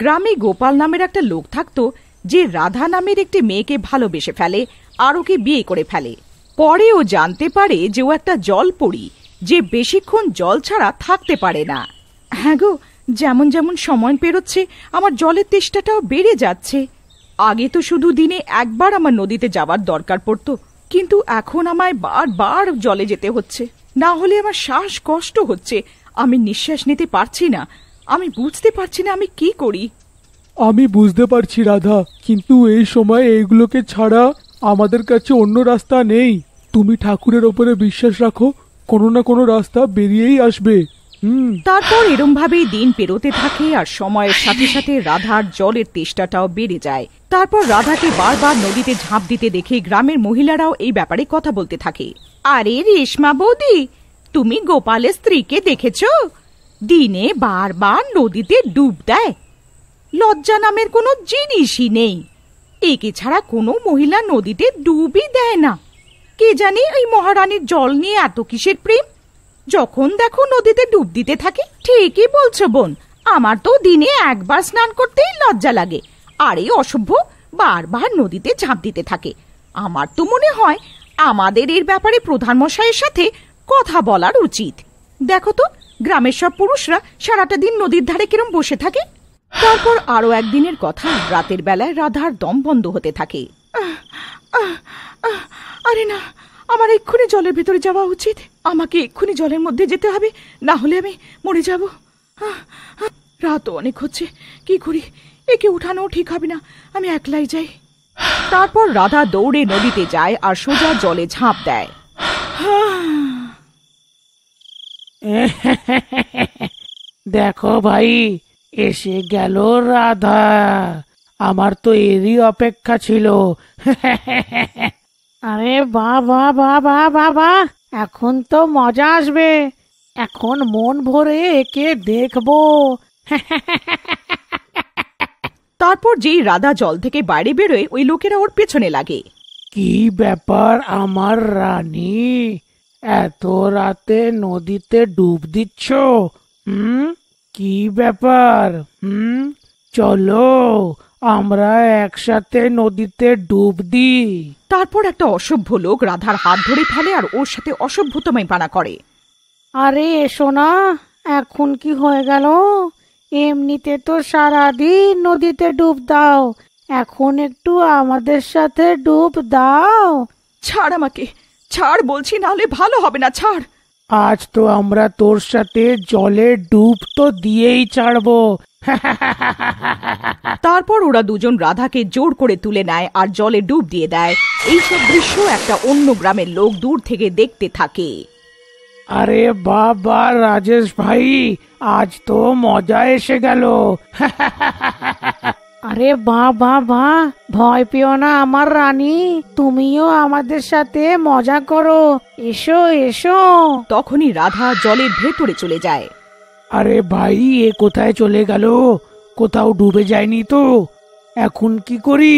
গ্রামে গোপাল নামের একটা লোক থাকতো যে রাধা নামের একটি মেয়েকে ভালোবেসে ফেলে আর ওকে বিয়ে করে ফেলে পরে ও জানতে পারে যে ও একটা জল পড়ি যে বেশিক্ষণ জল ছাড়া থাকতে পারে না হ্যাঁ গো যেমন যেমন সময় পেরোচ্ছে আমার জলের তেষ্টাটাও বেড়ে যাচ্ছে আগে তো শুধু দিনে একবার আমার নদীতে যাওয়ার দরকার পড়তো কিন্তু এখন আমায় বারবার জলে যেতে হচ্ছে না হলে আমার শ্বাস কষ্ট হচ্ছে আমি নিঃশ্বাস নিতে পারছি না আমি বুঝতে পারছি না আমি কি করি আমি বুঝতে পারছি রাধা কিন্তু এই সময় এইগুলোকে ছাড়া আমাদের কাছে অন্য রাস্তা নেই তুমি ঠাকুরের ওপরে বিশ্বাস রাখো কোনো না কোনো রাস্তা বেরিয়েই আসবে হুম তারপর এরম ভাবেই দিন পেরোতে থাকে আর সময়ের সাথে সাথে রাধার জলের তেষ্টাটাও বেড়ে যায় তারপর রাধাকে বারবার নদীতে ঝাঁপ দিতে দেখে গ্রামের মহিলারাও এই ব্যাপারে কথা বলতে থাকে আরে রেশমা বৌদি তুমি গোপালের স্ত্রীকে দেখেছো দিনে বারবার নদীতে ডুব দেয় লজ্জা নামের কোনো জিনিসই নেই একে ছাড়া কোনো মহিলা নদীতে ডুবই দেয় না কে জানে ওই মহারানীর জল নিয়ে এত কিসের প্রেম যখন দেখো নদীতে ডুব দিতে থাকে ঠিকই বলছো বোন আমার তো দিনে একবার স্নান করতেই লজ্জা লাগে আর এই অসভ্য বারবার নদীতে ঝাঁপ দিতে থাকে আমার তো মনে হয় আমাদের এর ব্যাপারে প্রধানমশাইয়ের সাথে কথা বলার উচিত দেখো তো গ্রামের সব পুরুষরা সারাটা দিন নদীর ধারে কিরম বসে থাকে তারপর আরো একদিনের কথা রাতের বেলায় রাধার দম বন্ধ হতে থাকে আরে না আমার এক্ষুনি জলের ভেতরে যাওয়া উচিত আমাকে এক্ষুনি জলের মধ্যে যেতে হবে না হলে আমি মরে যাব রাত অনেক হচ্ছে কি করি একে উঠানো ঠিক হবে না আমি একলাই যাই তারপর রাধা দৌড়ে নদীতে যায় আর সোজা জলে ঝাঁপ দেয় দেখো ভাই এসে গেল রাধা আমার তো এরই অপেক্ষা ছিল আরে বা বা বাবা এখন তো মজা আসবে এখন মন ভরে একে দেখব তারপর যেই রাধা জল থেকে বাইরে বেরোয় ওই লোকেরা ওর পেছনে লাগে কি ব্যাপার আমার রানী এত রাতে নদীতে ডুব দিচ্ছ হুম কি ব্যাপার হুম চলো আমরা একসাথে নদীতে ডুব দিই তারপর একটা অসভ্য লোক রাধার হাত ধরে ফেলে আর ওর সাথে অসভ্যতমাই পানা করে আরে এসো না এখন কি হয়ে গেল এমনিতে তো সারাদিন নদীতে ডুব দাও এখন একটু আমাদের সাথে ডুব দাও ছাড় আমাকে ছাড় বলছি নাহলে ভালো হবে না ছাড় আজ তো আমরা তোর সাথে জলে ডুব তো দিয়েই ছাড়বো তারপর ওরা দুজন রাধাকে জোর করে তুলে নেয় আর জলে ডুব দিয়ে দেয় এইসব দৃশ্য একটা অন্য গ্রামের লোক দূর থেকে দেখতে থাকে আরে বাবা রাজেশ ভাই আজ তো মজা এসে গেল আরে বা বা বা ভয় পেও না আমার রানী তুমিও আমাদের সাথে মজা করো এসো এসো তখনই রাধা জলের ভেতরে চলে যায় আরে ভাই এ কোথায় চলে গেল কোথাও ডুবে যায়নি তো এখন কি করি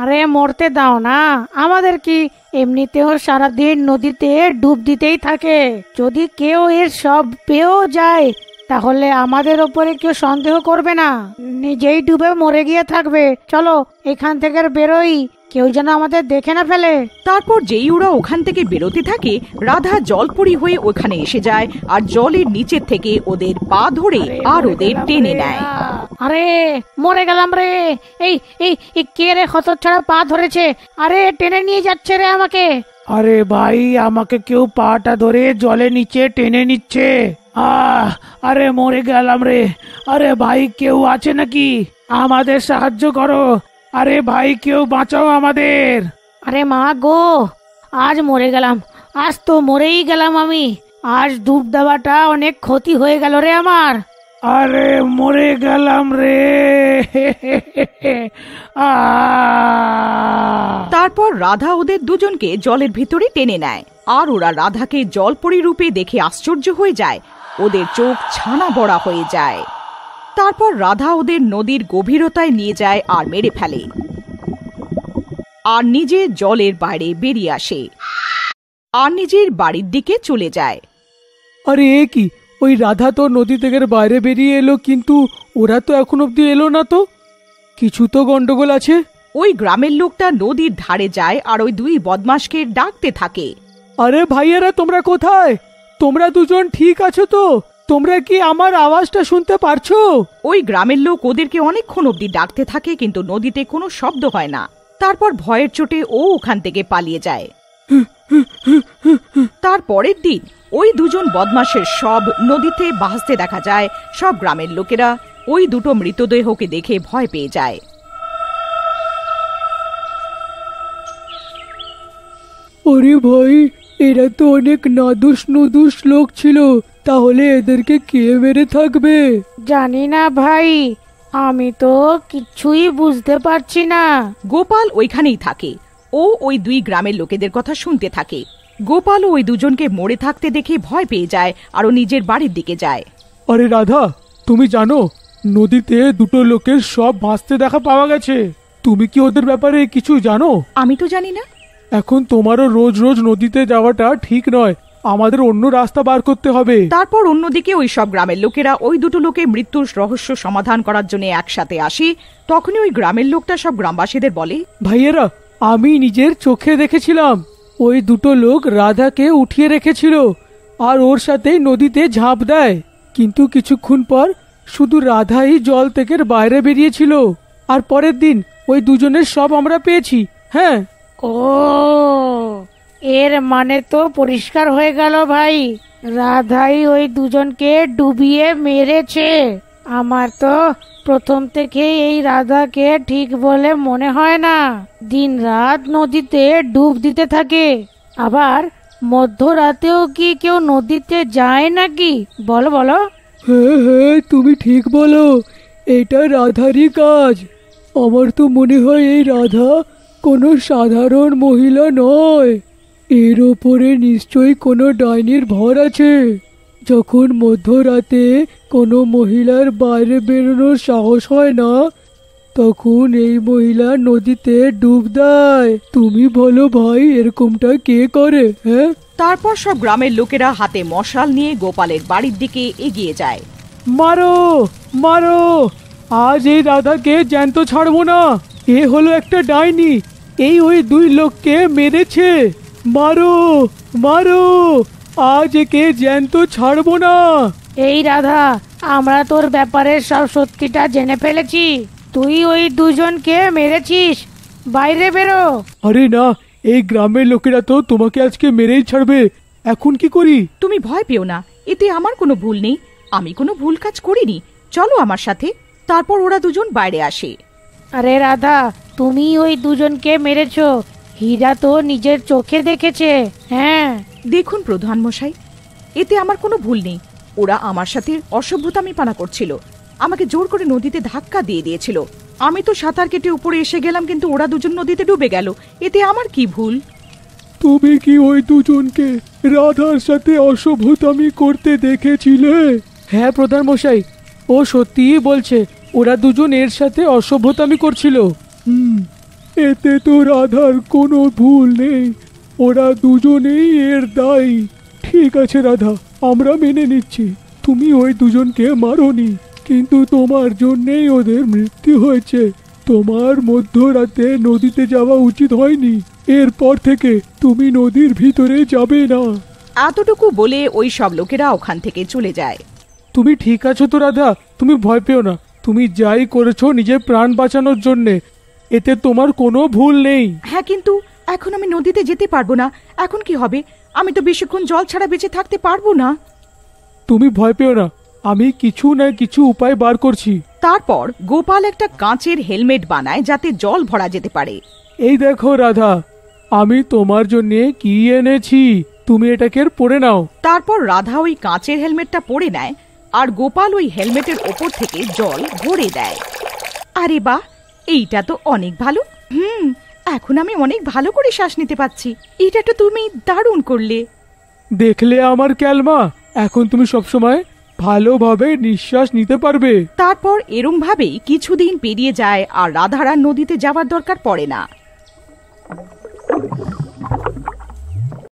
আরে মরতে দাও না আমাদের কি এমনিতেও সারাদিন নদীতে ডুব দিতেই থাকে যদি কেউ এর সব পেয়েও যায় তাহলে আমাদের ওপরে কেউ সন্দেহ করবে না নিজেই ডুবে মরে গিয়ে থাকবে চলো এখান থেকে আর বেরোই কেউ যেন আমাদের দেখে না ফেলে তারপর যেই ওরা ওখান থেকে বেরোতে থাকে রাধা জলপুরি হয়ে ওখানে এসে যায় আর জলের নিচে থেকে ওদের পা ধরে আর ওদের টেনে নেয় আরে মরে গেলাম রে এই এই এই কে রে হত ছাড়া পা ধরেছে আরে টেনে নিয়ে যাচ্ছে রে আমাকে আরে ভাই আমাকে কেউ পাটা ধরে জলে নিচে টেনে নিচ্ছে আহ আরে মরে গেলাম রে আরে ভাই কেউ আছে নাকি আমাদের সাহায্য করো আরে ভাই কেউ বাঁচাও আমাদের আরে মা গো আজ মরে গেলাম আজ তো মরেই গেলাম আমি আজ ডুব দেওয়াটা অনেক ক্ষতি হয়ে গেল রে আমার আরে মরে গেলাম রে তারপর রাধা ওদের দুজনকে জলের ভিতরে টেনে নেয় আর ওরা রাধাকে জলপরি রূপে দেখে আশ্চর্য হয়ে যায় ওদের চোখ ছানা বড়া হয়ে যায় তারপর রাধা ওদের নদীর গভীরতায় নিয়ে যায় আর মেরে ফেলে আর নিজে জলের বাইরে বেরিয়ে আসে আর নিজের বাড়ির দিকে চলে যায় আরে এ কি ওই রাধা তো নদী থেকে বাইরে বেরিয়ে এলো কিন্তু ওরা তো এখন অব্দি এলো না তো কিছু তো গন্ডগোল আছে ওই গ্রামের লোকটা নদীর ধারে যায় আর ওই দুই বদমাসকে ডাকতে থাকে আরে ভাইয়েরা তোমরা কোথায় তোমরা দুজন ঠিক আছো তো তোমরা কি আমার আওয়াজটা শুনতে পারছো ওই গ্রামের লোক ওদেরকে অনেকক্ষণ অব্দি ডাকতে থাকে কিন্তু নদীতে কোনো শব্দ হয় না তারপর ভয়ের চোটে ও ওখান থেকে পালিয়ে যায় তার পরের দিন ওই দুজন বদমাসের সব নদীতে ভাসতে দেখা যায় সব গ্রামের লোকেরা ওই দুটো মৃতদেহকে দেখে ভয় পেয়ে যায় ওরে ভাই এরা তো অনেক নাদুস নুদুস লোক ছিল তাহলে এদেরকে কে মেরে থাকবে জানি না ভাই আমি তো কিছুই বুঝতে পারছি না গোপাল ওইখানেই থাকে ও ওই দুই গ্রামের লোকেদের কথা শুনতে থাকে গোপাল ওই দুজনকে মরে থাকতে দেখে ভয় পেয়ে যায় আর ও নিজের বাড়ির দিকে যায় আরে রাধা তুমি জানো নদীতে দুটো লোকের সব ভাসতে দেখা পাওয়া গেছে তুমি কি ওদের ব্যাপারে কিছু জানো আমি তো জানি না এখন তোমারও রোজ রোজ নদীতে যাওয়াটা ঠিক নয় আমাদের অন্য রাস্তা বার করতে হবে তারপর অন্যদিকে ওই সব গ্রামের লোকেরা ওই দুটো লোকে মৃত্যুর রহস্য সমাধান করার জন্য একসাথে আসি তখনই ওই গ্রামের লোকটা সব গ্রামবাসীদের বলে ভাইয়েরা আমি নিজের চোখে দেখেছিলাম ওই দুটো লোক রাধাকে উঠিয়ে রেখেছিল আর ওর সাথে নদীতে ঝাঁপ দেয় কিন্তু কিছুক্ষণ পর শুধু রাধাই জল থেকে বাইরে বেরিয়েছিল আর পরের দিন ওই দুজনের সব আমরা পেয়েছি হ্যাঁ ও এর মানে তো পরিষ্কার হয়ে গেল ভাই রাধাই ওই দুজনকে ডুবিয়ে মেরেছে আমার তো প্রথম থেকে এই রাধাকে ঠিক বলে মনে হয় না দিন রাত নদীতে ডুব দিতে থাকে আবার মধ্যরাতেও কি কেউ নদীতে যায় নাকি বলো বলো হ্যাঁ হ্যাঁ তুমি ঠিক বলো এটা রাধারই কাজ আমার তো মনে হয় এই রাধা কোনো সাধারণ মহিলা নয় এর ওপরে নিশ্চয়ই কোনো ডাইনির ভর আছে যখন মধ্যরাতে কোনো মহিলার বাইরে বেরোনোর সাহস হয় না তখন এই মহিলা নদীতে ডুব দেয় তুমি বলো ভাই এরকমটা কে করে হ্যাঁ তারপর সব গ্রামের লোকেরা হাতে মশাল নিয়ে গোপালের বাড়ির দিকে এগিয়ে যায় মারো মারো আজ এই দাদাকে জ্যান্ত ছাড়বো না এ হলো একটা ডাইনি এই ওই দুই লোককে মেরেছে মারো মারো আজ একে জ্যান্ত ছাড়বো না এই রাধা আমরা তোর ব্যাপারে সব সত্যিটা জেনে ফেলেছি তুই ওই দুজনকে মেরেছিস বাইরে বেরো আরে না এই গ্রামের লোকেরা তো তোমাকে আজকে মেরেই ছাড়বে এখন কি করি তুমি ভয় পেও না এতে আমার কোনো ভুল নেই আমি কোনো ভুল কাজ করিনি চলো আমার সাথে তারপর ওরা দুজন বাইরে আসে আরে রাধা তুমি ওই দুজনকে মেরেছ হীরা তো নিজের চোখে দেখেছে হ্যাঁ দেখুন প্রধান মশাই এতে আমার কোনো ভুল নেই ওরা আমার সাথে অসভ্যতামি পানা করছিল আমাকে জোর করে নদীতে ধাক্কা দিয়ে দিয়েছিল আমি তো সাঁতার কেটে উপরে এসে গেলাম কিন্তু ওরা দুজন নদীতে ডুবে গেল এতে আমার কি ভুল তুমি কি ওই দুজনকে রাধার সাথে অসভ্যতামি করতে দেখেছিলে হ্যাঁ প্রধান মশাই ও সত্যিই বলছে ওরা দুজন এর সাথে অসভ্যতামি করছিল হুম এতে তো রাধার কোনো ভুল নেই ওরা দুজনেই এর দায়ী ঠিক আছে রাধা আমরা মেনে নিচ্ছি তুমি ওই দুজনকে মারোনি কিন্তু তোমার জন্যেই ওদের মৃত্যু হয়েছে তোমার মধ্যরাতে নদীতে যাওয়া উচিত হয়নি এরপর থেকে তুমি নদীর ভিতরে যাবে না এতটুকু বলে ওই সব লোকেরা ওখান থেকে চলে যায় তুমি ঠিক আছো তো রাধা তুমি ভয় পেও না তুমি যাই করেছো নিজের প্রাণ বাঁচানোর জন্যে এতে তোমার কোনো ভুল নেই হ্যাঁ কিন্তু এখন আমি নদীতে যেতে পারবো না এখন কি হবে আমি তো বেশিক্ষণ জল ছাড়া বেঁচে থাকতে পারবো না তুমি ভয় পেও না আমি কিছু না কিছু উপায় বার করছি তারপর গোপাল একটা কাঁচের হেলমেট বানায় যাতে জল ভরা যেতে পারে এই দেখো রাধা আমি তোমার জন্য কি এনেছি তুমি এটাকে পরে নাও তারপর রাধা ওই কাঁচের হেলমেটটা পরে নেয় আর গোপাল ওই হেলমেটের ওপর থেকে জল ভরে দেয় আরে বা এইটা তো অনেক ভালো হুম এখন আমি অনেক ভালো করে শ্বাস নিতে পারছি এটা তো তুমি দারুণ করলে দেখলে আমার ক্যালমা এখন তুমি সবসময় ভালোভাবে নিঃশ্বাস নিতে পারবে তারপর এরম ভাবেই কিছুদিন পেরিয়ে যায় আর রাধারা নদীতে যাওয়ার দরকার পড়ে না